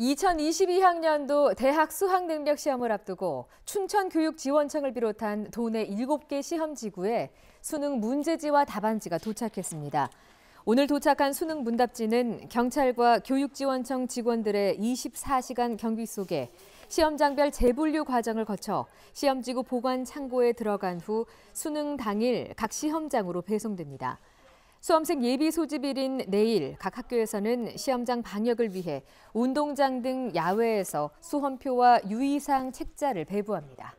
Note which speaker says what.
Speaker 1: 2022학년도 대학 수학능력 시험을 앞두고 춘천교육지원청을 비롯한 도내 7개 시험지구에 수능 문제지와 답안지가 도착했습니다. 오늘 도착한 수능 문답지는 경찰과 교육지원청 직원들의 24시간 경기 속에 시험장별 재분류 과정을 거쳐 시험지구 보관 창고에 들어간 후 수능 당일 각 시험장으로 배송됩니다. 수험생 예비 소집일인 내일 각 학교에서는 시험장 방역을 위해 운동장 등 야외에서 수험표와 유의사항 책자를 배부합니다.